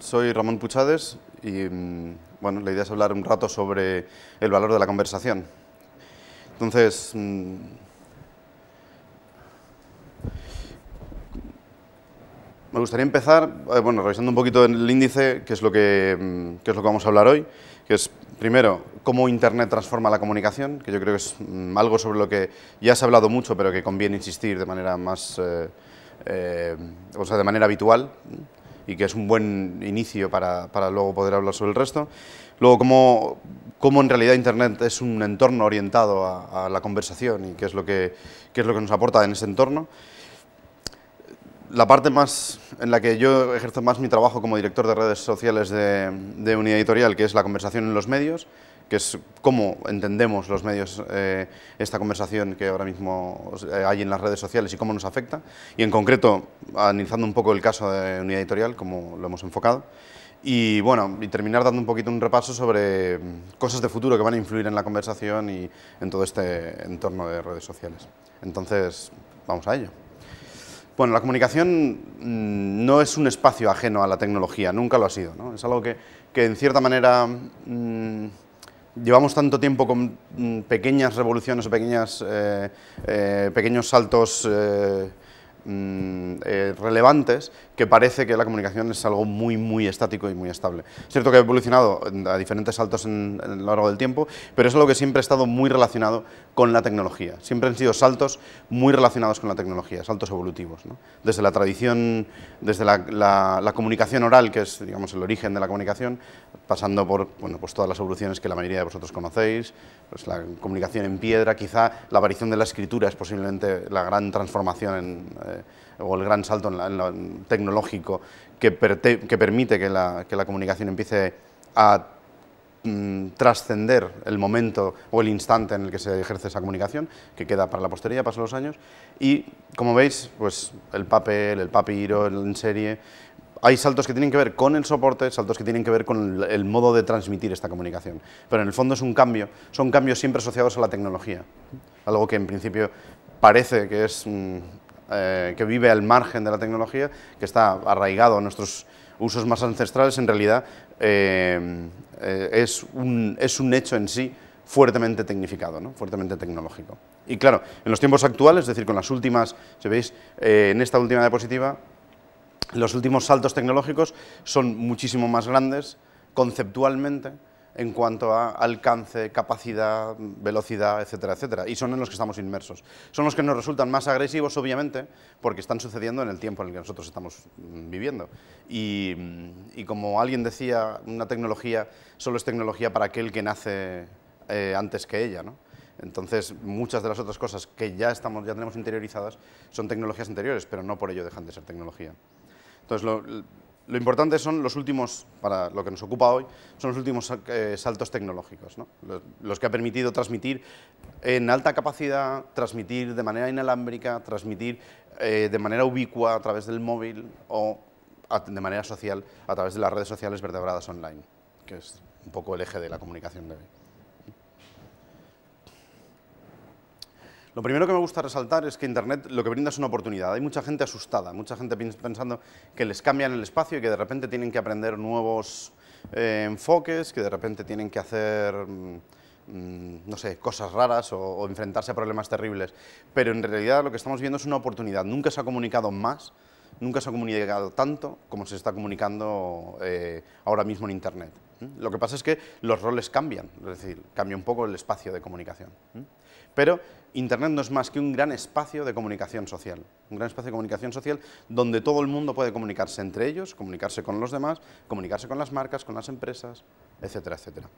Soy Ramón Puchades y mm, bueno, la idea es hablar un rato sobre el valor de la conversación. Entonces, mm, me gustaría empezar, eh, bueno, revisando un poquito el índice, que es lo mm, que, es lo que vamos a hablar hoy, que es primero cómo Internet transforma la comunicación, que yo creo que es algo sobre lo que ya se ha hablado mucho, pero que conviene insistir de manera más, eh, eh, o sea, de manera habitual y que es un buen inicio para, luego poder hablar sobre el resto. Luego, cómo, en realidad Internet es un entorno orientado a, la conversación y qué es, lo que, es lo que nos aporta en ese entorno. La parte más en la que yo ejerzo más mi trabajo como director de redes sociales de, de Unidad Editorial, que es la conversación en los medios, que es cómo entendemos los medios eh, esta conversación que ahora mismo eh, hay en las redes sociales y cómo nos afecta, y en concreto analizando un poco el caso de unidad editorial, como lo hemos enfocado, y bueno, y terminar dando un poquito un repaso sobre mm, cosas de futuro que van a influir en la conversación y en todo este entorno de redes sociales. Entonces, vamos a ello. Bueno, la comunicación mm, no es un espacio ajeno a la tecnología, nunca lo ha sido. ¿no? Es algo que, que en cierta manera... Mm, llevamos tanto tiempo con mm, pequeñas revoluciones o pequeñas, eh, eh, pequeños saltos eh, Mm, eh, relevantes que parece que la comunicación es algo muy, muy estático y muy estable. Es cierto que ha evolucionado a diferentes saltos en, a lo largo del tiempo, pero es algo que siempre ha estado muy relacionado con la tecnología. Siempre han sido saltos muy relacionados con la tecnología, saltos evolutivos. Desde la tradición, desde la, la, comunicación oral, que es digamos, el origen de la comunicación, pasando por bueno, pues todas las evoluciones que la mayoría de vosotros conocéis, pues la comunicación en piedra, quizá la aparición de la escritura es posiblemente la gran transformación en, eh, o el gran salto tecnológico que, permite que la, comunicación empiece a mm, trascender el momento o el instante en el que se ejerce esa comunicación, que queda para la posteridad, pasan los años, y como veis, pues el papel, el papiro, en serie, hay saltos que tienen que ver con el soporte, saltos que tienen que ver con el, modo de transmitir esta comunicación. Pero en el fondo es un cambio, son cambios siempre asociados a la tecnología. Algo que en principio parece que es mm, eh, que vive al margen de la tecnología, que está arraigado a nuestros usos más ancestrales, en realidad eh, eh, es, un, hecho en sí fuertemente tecnificado, ¿no? fuertemente tecnológico. Y claro, en los tiempos actuales, es decir, con las últimas, si veis, en esta última diapositiva, los últimos saltos tecnológicos son muchísimo más grandes conceptualmente, en cuanto a alcance, capacidad, velocidad, etcétera, etcétera. Y son en los que estamos inmersos. Son los que nos resultan más agresivos, obviamente, porque están sucediendo en el tiempo en el que nosotros estamos mm, viviendo. Mm, y, como alguien decía, una tecnología solo es tecnología para aquel que nace eh, antes que ella, Entonces, muchas de las otras cosas que ya, estamos, ya tenemos interiorizadas son tecnologías anteriores, pero no por ello dejan de ser tecnología. Entonces, lo, lo importante son los últimos, para lo que nos ocupa hoy, son los últimos eh, saltos tecnológicos, los, que ha permitido transmitir en alta capacidad, transmitir de manera inalámbrica, transmitir eh, de manera ubicua a través del móvil o de manera social a través de las redes sociales vertebradas online, que es un poco el eje de la comunicación de hoy. Lo primero que me gusta resaltar es que Internet lo que brinda es una oportunidad. Hay mucha gente asustada, mucha gente pensando que les cambian el espacio y que de repente tienen que aprender nuevos eh, enfoques, que de repente tienen que hacer mm, mm, no sé, cosas raras o, enfrentarse a problemas terribles. Pero en realidad lo que estamos viendo es una oportunidad. Nunca se ha comunicado más, nunca se ha comunicado tanto como se está comunicando eh, ahora mismo en Internet. Lo que pasa es que los roles cambian, es decir, cambia un poco el espacio de comunicación. Pero Internet no es más que un gran espacio de comunicación social, un gran espacio de comunicación social donde todo el mundo puede comunicarse entre ellos, comunicarse con los demás, comunicarse con las marcas, con las empresas, etcétera, etcétera.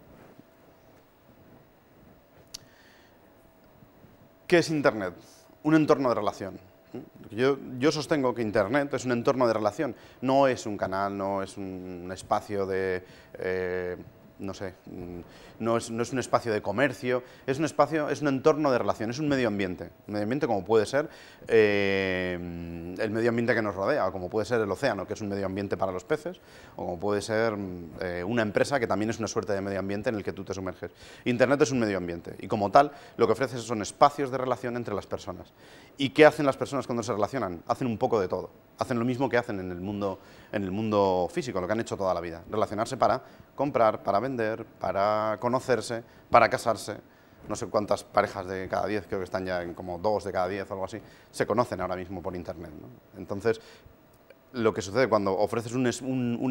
¿Qué es Internet? Un entorno de relación. Yo, sostengo que Internet es un entorno de relación, no es un canal, no es un espacio de... Eh, no sé, mm, no es, un espacio de comercio, es un espacio, es un entorno de relación, es un medio ambiente, medio ambiente como puede ser eh, el medio ambiente que nos rodea, como puede ser el océano, que es un medio ambiente para los peces, o como puede ser eh, una empresa que también es una suerte de medio ambiente en el que tú te sumerges. Internet es un medio ambiente y como tal lo que ofrece son espacios de relación entre las personas. ¿Y qué hacen las personas cuando se relacionan? Hacen un poco de todo, hacen lo mismo que hacen en el mundo, en el mundo físico, lo que han hecho toda la vida, relacionarse para comprar, para vender, para conocerse, para casarse. No sé cuántas parejas de cada diez, creo que están ya en como dos de cada diez o algo así, se conocen ahora mismo por Internet. Entonces, lo que sucede cuando ofreces un,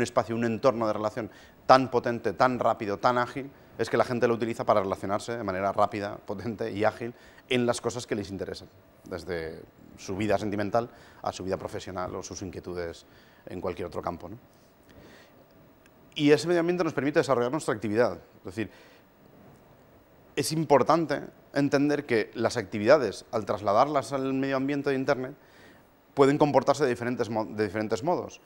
espacio, un entorno de relación tan potente, tan rápido, tan ágil, es que la gente lo utiliza para relacionarse de manera rápida, potente y ágil en las cosas que les interesan, desde su vida sentimental a su vida profesional o sus inquietudes en cualquier otro campo. Y ese medio ambiente nos permite desarrollar nuestra actividad. Es decir, es importante entender que las actividades, al trasladarlas al medio ambiente de Internet, pueden comportarse de diferentes, de diferentes modos.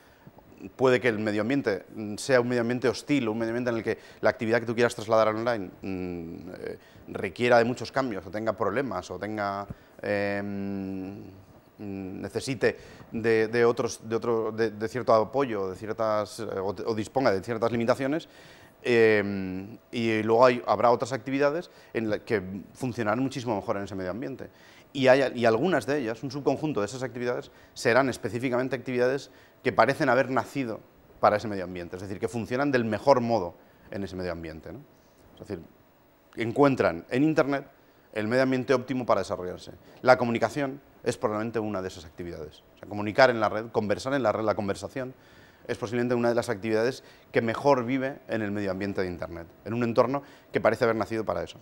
Puede que el medio ambiente sea un medio ambiente hostil, un medio ambiente en el que la actividad que tú quieras trasladar online mm, eh, requiera de muchos cambios, o tenga problemas, o tenga... Em, Mm, necesite de, otros, de, cierto apoyo de ciertas, eh, o, disponga de ciertas limitaciones, eh, y luego habrá otras actividades en que funcionarán muchísimo mejor en ese medio ambiente. Y, hay, algunas de ellas, un subconjunto de esas actividades, serán específicamente actividades que parecen haber nacido para ese medio ambiente, es decir, que funcionan del mejor modo en ese medio ambiente. Es decir, encuentran en Internet el medio ambiente óptimo para desarrollarse. La comunicación es probablemente una de esas actividades. comunicar en la red, conversar en la red, la conversación, es posiblemente una de las actividades que mejor vive en el medio ambiente de Internet, en un entorno que parece haber nacido para eso.